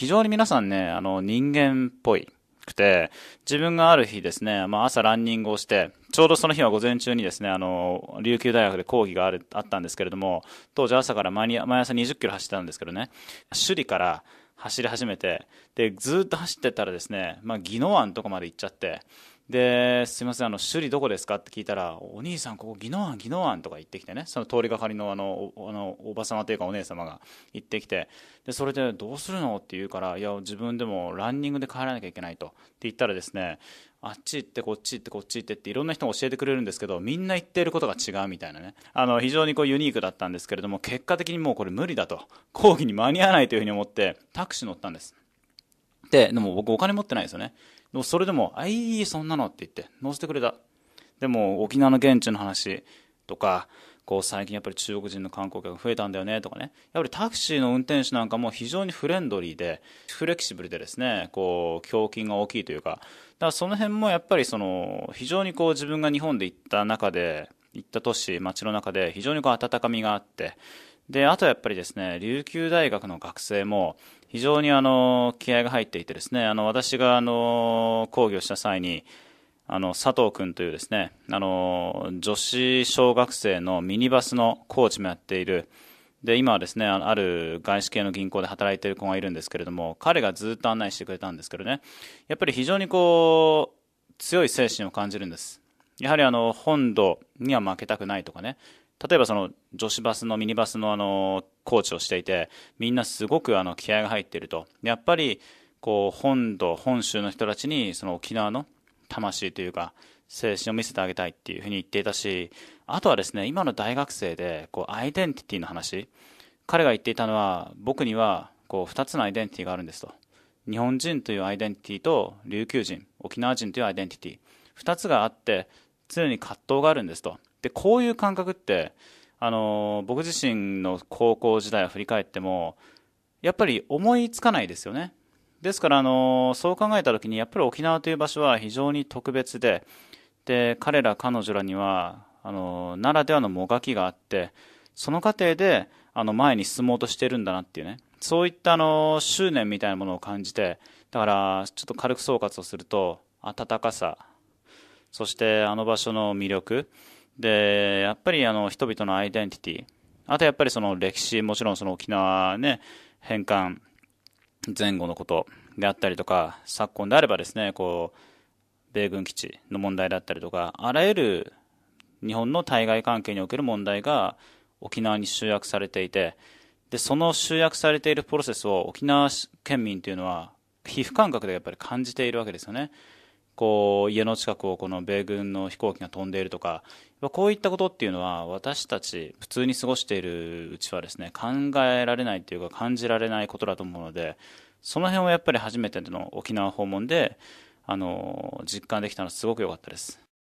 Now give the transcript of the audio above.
非常に皆さんね、あの、人間っぽい。くて、自分がある日ですね、まあ、朝ランニングをして、ちょうどその日は午前中にですね、あの、琉球大学で講義があるあったんですけれども、当時朝から毎毎朝20キロ走ってたんですけどね、首里から走り始めて、で、ずっと走ってたらですね、まあ、宜野湾とかまで行っちゃって、で、すいません、あの、首里どこですかって聞いたら、お兄さん、ここ、宜野湾、宜野湾とか行ってきてね、その通りがかりの、あの、おあのおば様というか、お姉様が行ってきて、で、それで、どうするのって言うから、いや、自分でもランニングで帰らなきゃいけないと。って言ったらですね、あっち行ってこっち行ってこっち行ってっていろんな人が教えてくれるんですけどみんな言っていることが違うみたいなねあの非常にこうユニークだったんですけれども結果的にもうこれ無理だと講義に間に合わないというふうに思ってタクシー乗ったんですででも僕お金持ってないですよねでもそれでも、あ、いい、そんなのって言って、乗せてくれた。でも、沖縄の現地の話とか、こう最近やっぱり中国人の観光客が増えたんだよねとかね、やっぱりタクシーの運転手なんかも非常にフレンドリーで、フレキシブルでですね、こう、胸筋が大きいというか、だからその辺もやっぱりその、非常にこう自分が日本で行った中で、行った都市、街の中で非常にこう温かみがあって、で、あとやっぱりですね、琉球大学の学生も、非常にあの、気合が入っていてですね、あの、私があの、講義をした際に、あの、佐藤君というですね、あの、女子小学生のミニバスのコーチもやっている、で、今はですね、ある外資系の銀行で働いている子がいるんですけれども、彼がずっと案内してくれたんですけどね、やっぱり非常にこう、強い精神を感じるんです。やはりあの、本土には負けたくないとかね、例えばその女子バスのミニバスのあのコーチをしていてみんなすごくあの気合が入っているとやっぱりこう本土本州の人たちにその沖縄の魂というか精神を見せてあげたいっていうふうに言っていたしあとはですね今の大学生でこうアイデンティティの話彼が言っていたのは僕にはこう2つのアイデンティティがあるんですと日本人というアイデンティティと琉球人沖縄人というアイデンティティ2つがあって常に葛藤があるんですとでこういう感覚ってあの僕自身の高校時代を振り返ってもやっぱり思いつかないですよねですからあのそう考えた時にやっぱり沖縄という場所は非常に特別でで彼ら彼女らにはあのならではのもがきがあってその過程であの前に進もうとしてるんだなっていうねそういったあの執念みたいなものを感じてだからちょっと軽く総括をすると温かさそしてあの場所の魅力で、やっぱりあの人々のアイデンティティ、あとやっぱりその歴史、もちろんその沖縄ね、返還前後のことであったりとか、昨今であればですね、こう、米軍基地の問題だったりとか、あらゆる日本の対外関係における問題が沖縄に集約されていて、で、その集約されているプロセスを沖縄県民というのは、皮膚感覚でやっぱり感じているわけですよね。こう家の近くをこの米軍の飛行機が飛んでいるとかこういったことっていうのは私たち普通に過ごしているうちはですね考えられないというか感じられないことだと思うのでその辺をやっぱり初めての沖縄訪問であの実感できたのはすごく良かったです。